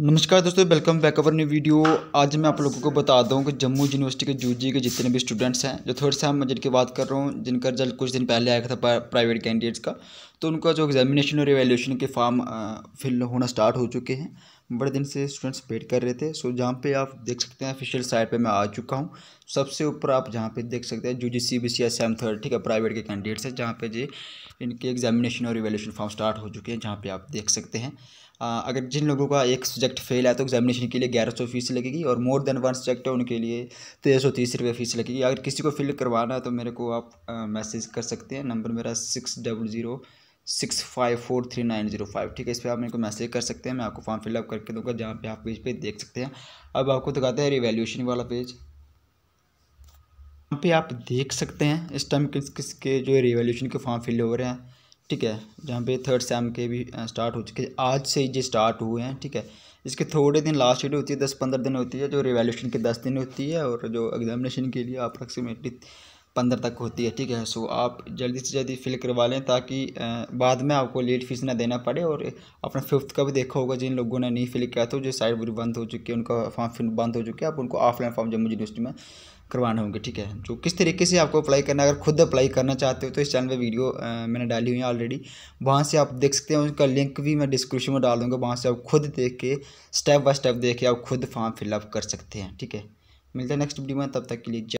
नमस्कार दोस्तों welcome back our new video आज मैं आप लोगों को बता दूं कि जम्मू यूनिवर्सिटी के यूजी के जितने भी स्टूडेंट्स हैं जो थर्ड सेम जिनकी बात कर रहा हूँ जिनका रिजल्ट कुछ दिन पहले आया था प्राइवेट कैंडिडेट्स का तो उनका जो एग्जामिनेशन और एवेल्यूशन के फॉर्म फिल होना स्टार्ट हो चुके हैं बड़े दिन से स्टूडेंट्स वेट कर रहे थे सो जहाँ पे आप देख सकते हैं ऑफिशियल साइट पे मैं आ चुका हूँ सबसे ऊपर आप जहाँ पे देख सकते हैं G C B C S M third ठीक है प्राइवेट के कैंडिडेट्स हैं जहाँ पे जी इनके एग्जामिनेशन और इवेल्यूशन फॉर्म स्टार्ट हो चुके हैं जहाँ पे आप देख सकते हैं आ, अगर जिन लोगों का एक सब्जेक्ट फेल है तो एग्जामिनेशन के लिए ग्यारह सौ फीस लगेगी और मोर देन वन सब्जेक्ट है उनके लिए तेरह सौ तीस रुपये फीस लगेगी अगर किसी को फिल करवाना है तो मेरे को आप मैसेज कर सकते हैं नंबर मेरा six double zero six five four three nine zero five ठीक है इस पर आप मेरे को मैसेज कर सकते हैं मैं आपको फॉर्म फिलअप करके दूंगा जहाँ पे आप पेज पे देख सकते हैं अब आपको दिखाते हैं रिवेल्यूशन वाला पेज यहाँ पे आप देख सकते हैं इस टाइम किस किस के जो रिवेल्यूशन के फॉर्म फिल हो रहे हैं ठीक है जहाँ पे थर्ड सेम के भी स्टार्ट हो चुके हैं आज से ये स्टार्ट हुए हैं ठीक है इसके थोड़े दिन लास्ट डेट होती है दस पंद्रह दिन होती है जो रिवेल्यूशन के दस दिन होती है और जो एग्जामिनेशन के लिए अप्रॉक्सीमेटली पंद्रह तक होती है ठीक है सो आप जल्दी से जल्दी फिल करवा लें ताकि बाद में आपको लेट फीस ना देना पड़े और अपना फिफ्थ का भी देखा होगा जिन लोगों ने नहीं फिल किया था जो साइड बुरी बंद हो चुकी है उनका फॉर्म बंद हो चुके हैं आप उनको ऑफलाइन फॉर्म जम्मू यूनिवर्सिटी में करवाने होंगे ठीक है जो किस तरीके से आपको अप्लाई करना अगर खुद अप्लाई करना चाहते हो तो इस चैनल पे वीडियो आ, मैंने डाली हुई है ऑलरेडी वहाँ से आप देख सकते हैं उनका लिंक भी मैं डिस्क्रिप्शन में डाल दूँगा वहाँ से आप खुद देख के स्टेप बाय स्टेप देख के आप खुद फॉर्म फिलअप कर सकते हैं ठीक है मिलता है नेक्स्ट वीडियो में तब तक के लिए